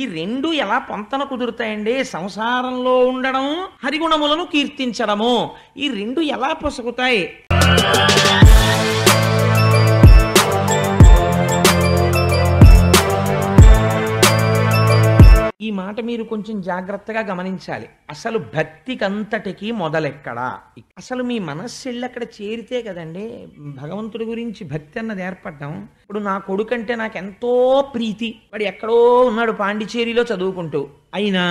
ఈ రెండు ఎలా పొంతన కుదురుతాయండి సంసారంలో ఉండడం హరిగుణములను కీర్తించడము ఈ రెండు ఎలా పొసగుతాయి మాట మీరు కొంచెం జాగ్రత్తగా గమనించాలి అసలు భక్తికంతటికి మొదలెక్కడా అసలు మీ మనస్సు అక్కడ చేరితే కదండి భగవంతుడి గురించి భక్తి అన్నది ఏర్పడ్డాం ఇప్పుడు నా కొడుకంటే నాకు ఎంతో ప్రీతి వాడు ఎక్కడో ఉన్నాడు పాండిచేరిలో చదువుకుంటూ అయినా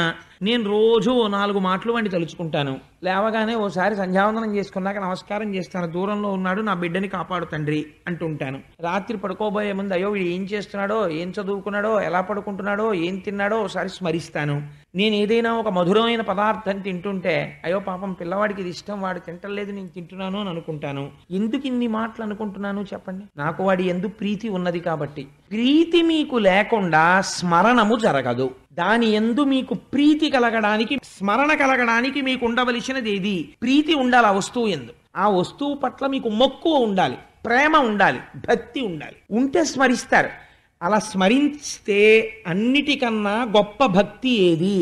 నేను రోజు నాలుగు మాటలు వండి తలుచుకుంటాను లేవగానే ఓసారి సంధ్యావందనం చేసుకున్నాక నమస్కారం చేస్తాను దూరంలో ఉన్నాడు నా బిడ్డని కాపాడు తండ్రి అంటుంటాను రాత్రి పడుకోబోయే ముందు అయ్యో వీడు ఏం చేస్తున్నాడో ఏం చదువుకున్నాడో ఎలా పడుకుంటున్నాడో ఏం తిన్నాడో ఒకసారి స్మరిస్తాను నేను ఏదైనా ఒక మధురమైన పదార్థం తింటుంటే అయ్యో పాపం పిల్లవాడికి ఇది ఇష్టం వాడు తింటలేదు నేను తింటున్నాను అని అనుకుంటాను ఎందుకు ఇన్ని మాటలు అనుకుంటున్నాను చెప్పండి నాకు వాడి ఎందు ప్రీతి ఉన్నది కాబట్టి ప్రీతి మీకు లేకుండా స్మరణము జరగదు దాని ఎందు మీకు ప్రీతి కలగడానికి స్మరణ కలగడానికి మీకు ఉండవలసినది ఏది ప్రీతి ఉండాలి ఆ వస్తువు ఎందు ఆ వస్తువు పట్ల మీకు మక్కువ ఉండాలి ప్రేమ ఉండాలి భక్తి ఉండాలి ఉంటే స్మరిస్తారు అలా స్మరిస్తే అన్నిటికన్నా గొప్ప భక్తి ఏది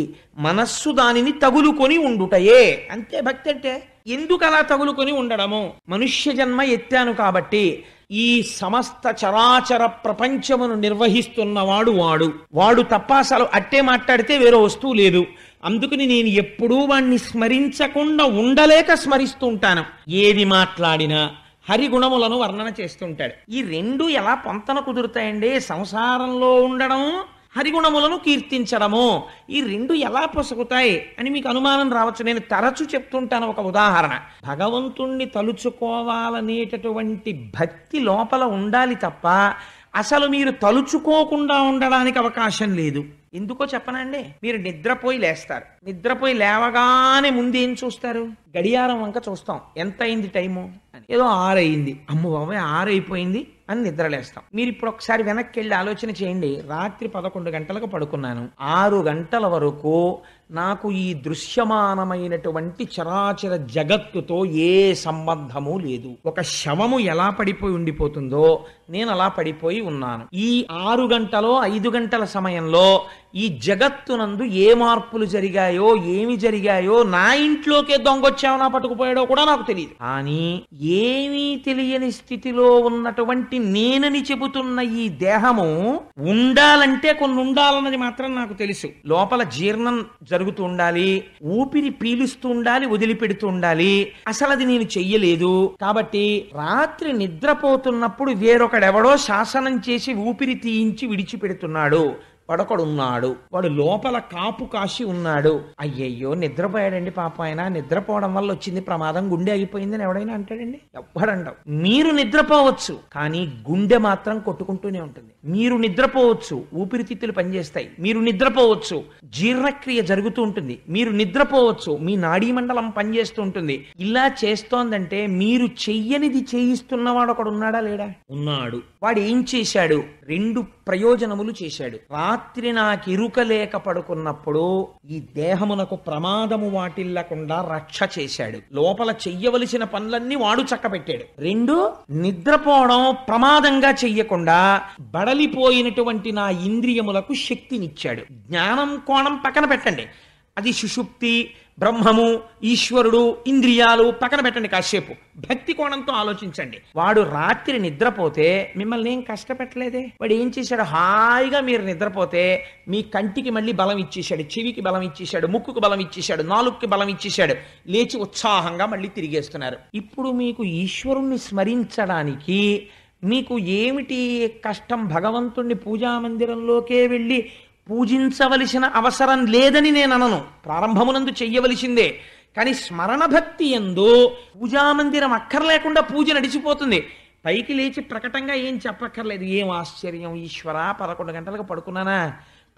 మనస్సు దానిని తగులుకొని ఉండుటయే అంతే భక్తి అంటే ఎందుకు అలా తగులుకొని ఉండడము మనుష్య జన్మ ఎత్తాను కాబట్టి ఈ సమస్త చరాచర ప్రపంచమును నిర్వహిస్తున్నవాడు వాడు వాడు తప్ప అసలు అట్టే మాట్లాడితే వేరే వస్తువు లేదు అందుకని నేను ఎప్పుడూ వాణ్ణి స్మరించకుండా ఉండలేక ఉంటాను ఏది మాట్లాడినా హరిగుణములను వర్ణన చేస్తుంటాడు ఈ రెండు ఎలా పొంతన కుదురుతాయండి సంసారంలో ఉండడం హరిగుణములను కీర్తించడము ఈ రెండు ఎలా పొసుగుతాయి అని మీకు అనుమానం రావచ్చు నేను తరచు చెప్తుంటాను ఒక ఉదాహరణ భగవంతుణ్ణి తలుచుకోవాలనేటటువంటి భక్తి లోపల ఉండాలి తప్ప అసలు మీరు తలుచుకోకుండా ఉండడానికి అవకాశం లేదు ఎందుకో చెప్పనండి మీరు నిద్రపోయి లేస్తారు నిద్రపోయి లేవగానే ముందు ఏం చూస్తారు గడియారం వంక చూస్తాం ఎంత అయింది టైము అని ఏదో ఆరయింది అమ్మ బాబాయ్ ఆరైపోయింది అని నిద్రలేస్తాం మీరు ఇప్పుడు ఒకసారి వెనక్కి వెళ్ళి ఆలోచన చేయండి రాత్రి పదకొండు గంటలకు పడుకున్నాను ఆరు గంటల వరకు నాకు ఈ దృశ్యమానమైనటువంటి చరాచర జగత్తుతో ఏ సంబంధము లేదు ఒక శవము ఎలా పడిపోయి ఉండిపోతుందో నేను అలా పడిపోయి ఉన్నాను ఈ ఆరు గంటలో ఐదు గంటల సమయంలో ఈ జగత్తునందు ఏ మార్పులు జరిగాయో ఏమి జరిగాయో నా ఇంట్లోకే నా పట్టుకుపోయాడో కూడా నాకు తెలియదు కానీ ఏమీ తెలియని స్థితిలో ఉన్నటువంటి నేనని చెబుతున్న ఈ దేహము ఉండాలంటే కొన్ని ఉండాలన్నది మాత్రం నాకు తెలుసు లోపల జీర్ణం జరుగుతూ ఉండాలి ఊపిరి పీలుస్తూ ఉండాలి వదిలిపెడుతూ ఉండాలి అసలు అది నేను చెయ్యలేదు కాబట్టి రాత్రి నిద్రపోతున్నప్పుడు వేరొకడెవడో శాసనం చేసి ఊపిరి తీయించి విడిచిపెడుతున్నాడు వాడొకడున్నాడు వాడు లోపల కాపు కాసి ఉన్నాడు అయ్యయ్యో నిద్రపోయాడండి పాప ఆయన నిద్రపోవడం వల్ల వచ్చింది ప్రమాదం గుండె అయిపోయిందని ఎవడైనా అంటాడండి ఎవడండవు మీరు నిద్రపోవచ్చు కానీ గుండె మాత్రం కొట్టుకుంటూనే ఉంటుంది మీరు నిద్రపోవచ్చు ఊపిరితిత్తులు పనిచేస్తాయి మీరు నిద్రపోవచ్చు జీర్ణక్రియ జరుగుతూ ఉంటుంది మీరు నిద్రపోవచ్చు మీ నాడీ మండలం పనిచేస్తూ ఉంటుంది ఇలా చేస్తోందంటే మీరు చెయ్యనిది చేయిస్తున్నవాడు ఒకడు ఉన్నాడా లేడా ఉన్నాడు వాడు ఏం చేశాడు రెండు ప్రయోజనములు చేశాడు రా రాత్రి నాకిరుక లేక పడుకున్నప్పుడు ఈ దేహమునకు ప్రమాదము వాటిల్లకుండా రక్ష చేశాడు లోపల చెయ్యవలసిన పనులన్నీ వాడు చక్కబెట్టాడు రెండు నిద్రపోవడం ప్రమాదంగా చెయ్యకుండా బడలిపోయినటువంటి నా ఇంద్రియములకు శక్తినిచ్చాడు జ్ఞానం కోణం పక్కన పెట్టండి అది సుషుప్తి బ్రహ్మము ఈశ్వరుడు ఇంద్రియాలు పక్కన పెట్టండి కాసేపు భక్తి కోణంతో ఆలోచించండి వాడు రాత్రి నిద్రపోతే మిమ్మల్ని ఏం కష్టపెట్టలేదే వాడు ఏం చేశాడు హాయిగా మీరు నిద్రపోతే మీ కంటికి మళ్ళీ బలం ఇచ్చేశాడు చెవికి బలం ఇచ్చేశాడు ముక్కుకు బలం ఇచ్చేశాడు నాలుగుకి బలం ఇచ్చేశాడు లేచి ఉత్సాహంగా మళ్ళీ తిరిగేస్తున్నారు ఇప్పుడు మీకు ఈశ్వరుణ్ణి స్మరించడానికి మీకు ఏమిటి కష్టం భగవంతుణ్ణి పూజా వెళ్ళి పూజించవలసిన అవసరం లేదని నేను అనను ప్రారంభమునందు చెయ్యవలసిందే కానీ స్మరణ భక్తి ఎందు పూజామందిరం అక్కర్లేకుండా పూజ నడిచిపోతుంది పైకి లేచి ప్రకటంగా ఏం చెప్పక్కర్లేదు ఏం ఆశ్చర్యం ఈశ్వర పదకొండు గంటలకు పడుకున్నానా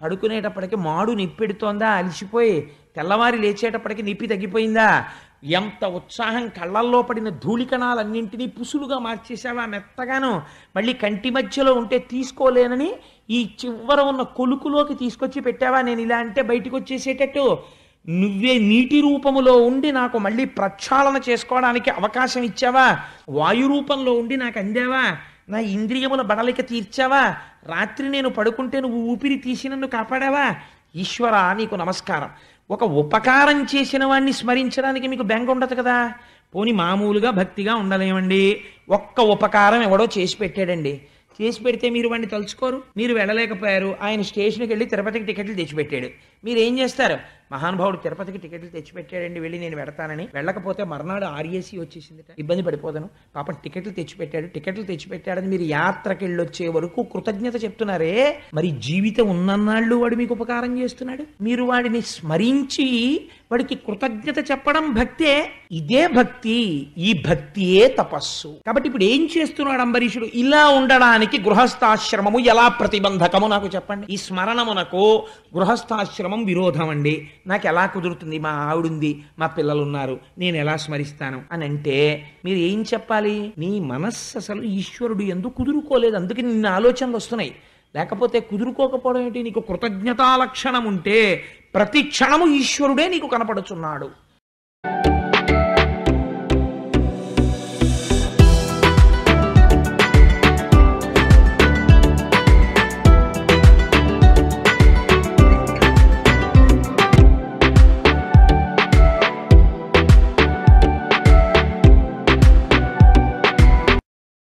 పడుకునేటప్పటికి మాడు నిప్పెడుతోందా అలిసిపోయి తెల్లవారి లేచేటప్పటికి నిప్పి తగ్గిపోయిందా ఎంత ఉత్సాహం కళ్ళల్లో పడిన ధూళికణాలన్నింటినీ పుసులుగా మార్చేసావా మెత్తగాను మళ్ళీ కంటి మధ్యలో ఉంటే తీసుకోలేనని ఈ చివర ఉన్న కొలుకులోకి తీసుకొచ్చి పెట్టావా నేను ఇలా అంటే బయటకు వచ్చేసేటట్టు నువ్వే నీటి రూపములో ఉండి నాకు మళ్ళీ ప్రక్షాళన చేసుకోవడానికి అవకాశం ఇచ్చావా వాయు రూపంలో ఉండి నాకు అందావా నా ఇంద్రియముల బడలిక తీర్చావా రాత్రి నేను పడుకుంటే నువ్వు ఊపిరి తీసి నన్ను కాపాడావా ఈశ్వరా నీకు నమస్కారం ఒక ఉపకారం చేసిన వాడిని స్మరించడానికి మీకు బెంగ ఉండదు కదా పోని మామూలుగా భక్తిగా ఉండలేమండి ఒక్క ఉపకారం ఎవడో చేసి పెట్టాడండి చేసి పెడితే మీరు వాడిని తలుచుకోరు మీరు వెళ్ళలేకపోయారు ఆయన స్టేషన్కి వెళ్ళి తిరుపతికి టికెట్లు తెచ్చిపెట్టాడు మీరు ఏం చేస్తారు మహానుభావుడు తిరుపతికి టికెట్లు తెచ్చిపెట్టాడండి వెళ్ళి నేను పెడతానని వెళ్ళకపోతే మర్నాడు ఆర్ఏసీ వచ్చేసింది ఇబ్బంది పడిపోతాను పాపం టికెట్లు తెచ్చిపెట్టాడు టికెట్లు తెచ్చిపెట్టాడని మీరు యాత్రకి వెళ్ళొచ్చే వరకు కృతజ్ఞత చెప్తున్నారే మరి జీవితం ఉన్నన్నాళ్ళు వాడు మీకు ఉపకారం చేస్తున్నాడు మీరు వాడిని స్మరించి వాడికి కృతజ్ఞత చెప్పడం భక్తే ఇదే భక్తి ఈ భక్తియే తపస్సు కాబట్టి ఇప్పుడు ఏం చేస్తున్నాడు అంబరీషుడు ఇలా ఉండడానికి గృహస్థాశ్రమము ఎలా ప్రతిబంధకము నాకు చెప్పండి ఈ స్మరణమునకు గృహస్థాశ్రమం పాపం విరోధం అండి నాకు ఎలా కుదురుతుంది మా ఆవిడుంది మా పిల్లలున్నారు నేను ఎలా స్మరిస్తాను అని అంటే మీరు ఏం చెప్పాలి నీ మనస్సు అసలు ఈశ్వరుడు ఎందుకు కుదురుకోలేదు అందుకే నిన్న ఆలోచనలు వస్తున్నాయి లేకపోతే కుదురుకోకపోవడం ఏంటి నీకు కృతజ్ఞతా లక్షణం ఉంటే ప్రతి క్షణము ఈశ్వరుడే నీకు కనపడుచున్నాడు